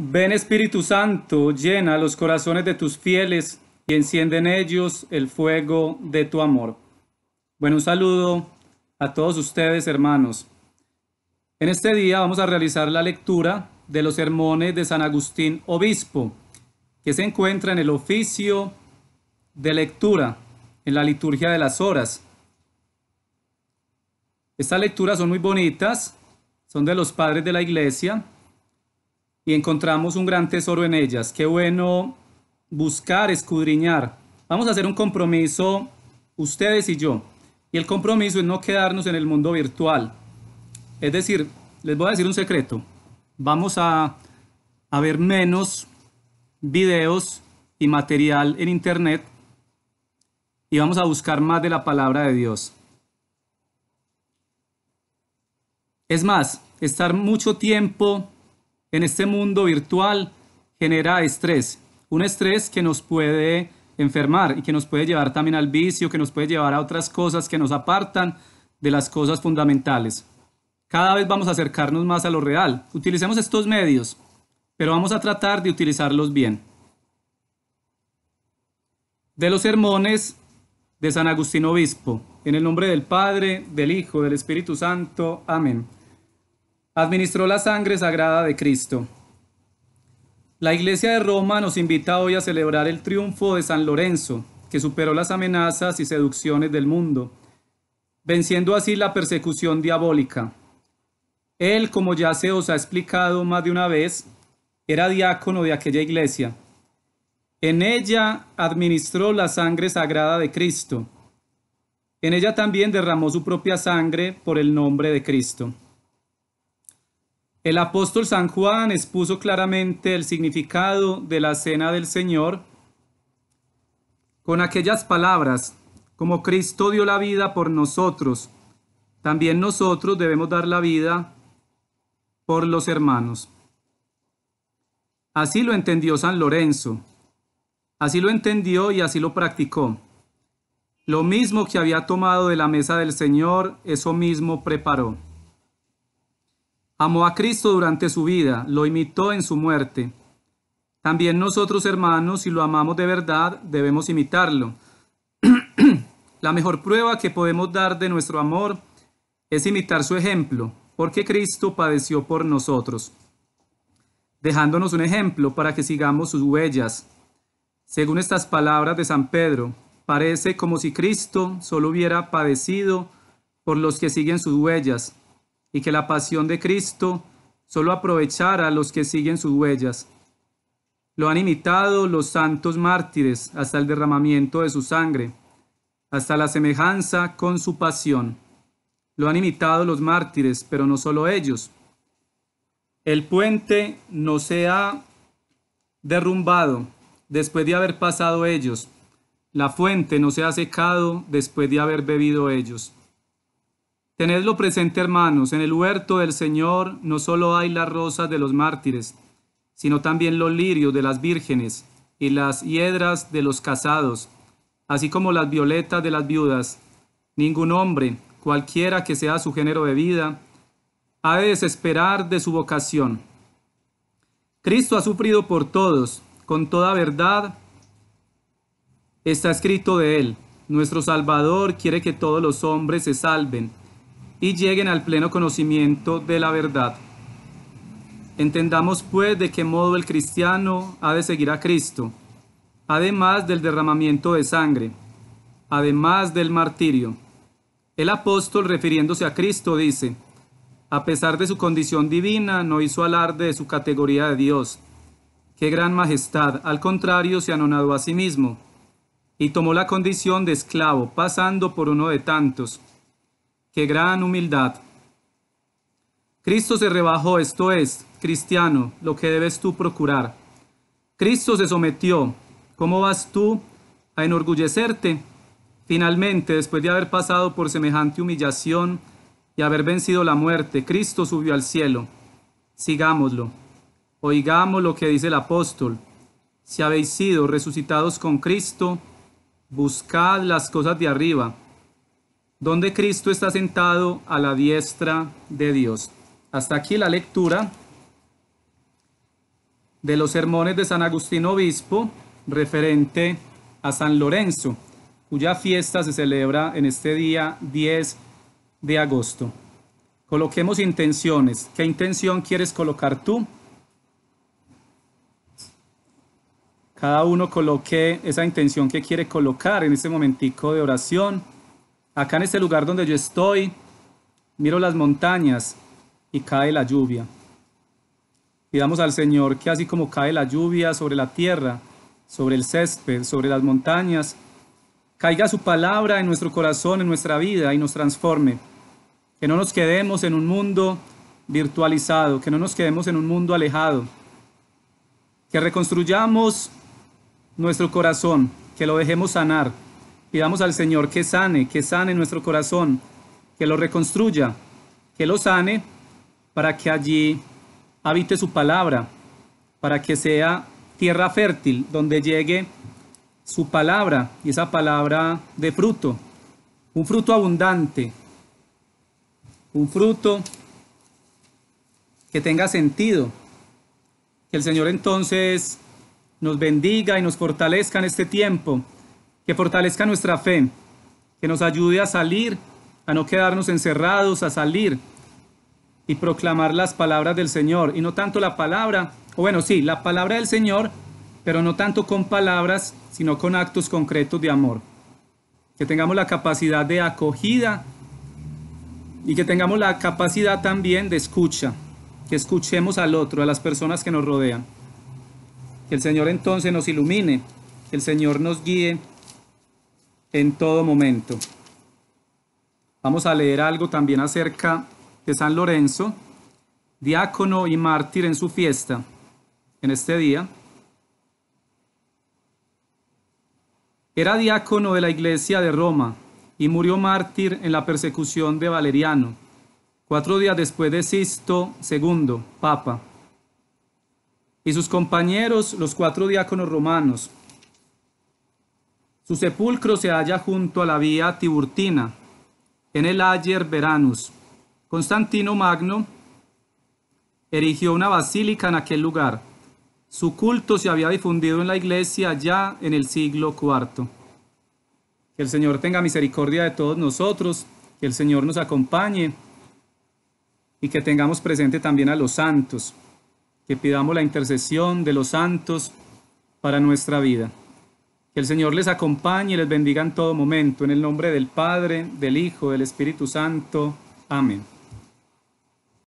Ven Espíritu Santo, llena los corazones de tus fieles y enciende en ellos el fuego de tu amor. Bueno, un saludo a todos ustedes, hermanos. En este día vamos a realizar la lectura de los sermones de San Agustín Obispo, que se encuentra en el oficio de lectura, en la liturgia de las horas. Estas lecturas son muy bonitas, son de los padres de la iglesia, y encontramos un gran tesoro en ellas. Qué bueno buscar, escudriñar. Vamos a hacer un compromiso, ustedes y yo. Y el compromiso es no quedarnos en el mundo virtual. Es decir, les voy a decir un secreto. Vamos a, a ver menos videos y material en Internet y vamos a buscar más de la palabra de Dios. Es más, estar mucho tiempo en este mundo virtual genera estrés, un estrés que nos puede enfermar y que nos puede llevar también al vicio, que nos puede llevar a otras cosas que nos apartan de las cosas fundamentales. Cada vez vamos a acercarnos más a lo real. Utilicemos estos medios, pero vamos a tratar de utilizarlos bien. De los sermones de San Agustín Obispo, en el nombre del Padre, del Hijo, del Espíritu Santo. Amén administró la sangre sagrada de Cristo. La Iglesia de Roma nos invita hoy a celebrar el triunfo de San Lorenzo, que superó las amenazas y seducciones del mundo, venciendo así la persecución diabólica. Él, como ya se os ha explicado más de una vez, era diácono de aquella iglesia. En ella administró la sangre sagrada de Cristo. En ella también derramó su propia sangre por el nombre de Cristo. El apóstol San Juan expuso claramente el significado de la cena del Señor con aquellas palabras, como Cristo dio la vida por nosotros, también nosotros debemos dar la vida por los hermanos. Así lo entendió San Lorenzo, así lo entendió y así lo practicó. Lo mismo que había tomado de la mesa del Señor, eso mismo preparó. Amó a Cristo durante su vida, lo imitó en su muerte. También nosotros, hermanos, si lo amamos de verdad, debemos imitarlo. La mejor prueba que podemos dar de nuestro amor es imitar su ejemplo, porque Cristo padeció por nosotros, dejándonos un ejemplo para que sigamos sus huellas. Según estas palabras de San Pedro, parece como si Cristo solo hubiera padecido por los que siguen sus huellas, y que la pasión de Cristo solo aprovechara a los que siguen sus huellas. Lo han imitado los santos mártires hasta el derramamiento de su sangre, hasta la semejanza con su pasión. Lo han imitado los mártires, pero no solo ellos. El puente no se ha derrumbado después de haber pasado ellos. La fuente no se ha secado después de haber bebido ellos. Tenedlo presente, hermanos, en el huerto del Señor no solo hay las rosas de los mártires, sino también los lirios de las vírgenes y las hiedras de los casados, así como las violetas de las viudas. Ningún hombre, cualquiera que sea su género de vida, ha de desesperar de su vocación. Cristo ha sufrido por todos, con toda verdad está escrito de él. Nuestro Salvador quiere que todos los hombres se salven y lleguen al pleno conocimiento de la verdad. Entendamos pues de qué modo el cristiano ha de seguir a Cristo, además del derramamiento de sangre, además del martirio. El apóstol refiriéndose a Cristo dice, a pesar de su condición divina, no hizo alarde de su categoría de Dios. Qué gran majestad, al contrario, se anonadó a sí mismo, y tomó la condición de esclavo, pasando por uno de tantos qué gran humildad. Cristo se rebajó, esto es, cristiano, lo que debes tú procurar. Cristo se sometió. ¿Cómo vas tú a enorgullecerte? Finalmente, después de haber pasado por semejante humillación y haber vencido la muerte, Cristo subió al cielo. Sigámoslo. Oigamos lo que dice el apóstol. Si habéis sido resucitados con Cristo, buscad las cosas de arriba donde Cristo está sentado a la diestra de Dios. Hasta aquí la lectura de los sermones de San Agustín Obispo referente a San Lorenzo, cuya fiesta se celebra en este día 10 de agosto. Coloquemos intenciones. ¿Qué intención quieres colocar tú? Cada uno coloque esa intención que quiere colocar en este momentico de oración. Acá en este lugar donde yo estoy, miro las montañas y cae la lluvia. Pidamos al Señor que así como cae la lluvia sobre la tierra, sobre el césped, sobre las montañas, caiga su palabra en nuestro corazón, en nuestra vida y nos transforme. Que no nos quedemos en un mundo virtualizado, que no nos quedemos en un mundo alejado. Que reconstruyamos nuestro corazón, que lo dejemos sanar Pidamos al Señor que sane, que sane nuestro corazón, que lo reconstruya, que lo sane para que allí habite su palabra, para que sea tierra fértil donde llegue su palabra y esa palabra de fruto, un fruto abundante, un fruto que tenga sentido. Que el Señor entonces nos bendiga y nos fortalezca en este tiempo que fortalezca nuestra fe, que nos ayude a salir, a no quedarnos encerrados, a salir y proclamar las palabras del Señor. Y no tanto la palabra, o bueno, sí, la palabra del Señor, pero no tanto con palabras, sino con actos concretos de amor. Que tengamos la capacidad de acogida y que tengamos la capacidad también de escucha, que escuchemos al otro, a las personas que nos rodean. Que el Señor entonces nos ilumine, que el Señor nos guíe en todo momento. Vamos a leer algo también acerca de San Lorenzo, diácono y mártir en su fiesta, en este día. Era diácono de la iglesia de Roma y murió mártir en la persecución de Valeriano, cuatro días después de Sisto II, Papa. Y sus compañeros, los cuatro diáconos romanos, su sepulcro se halla junto a la vía Tiburtina, en el Ayer Veranus. Constantino Magno erigió una basílica en aquel lugar. Su culto se había difundido en la iglesia ya en el siglo IV. Que el Señor tenga misericordia de todos nosotros, que el Señor nos acompañe y que tengamos presente también a los santos, que pidamos la intercesión de los santos para nuestra vida. Que el Señor les acompañe y les bendiga en todo momento, en el nombre del Padre, del Hijo, del Espíritu Santo. Amén.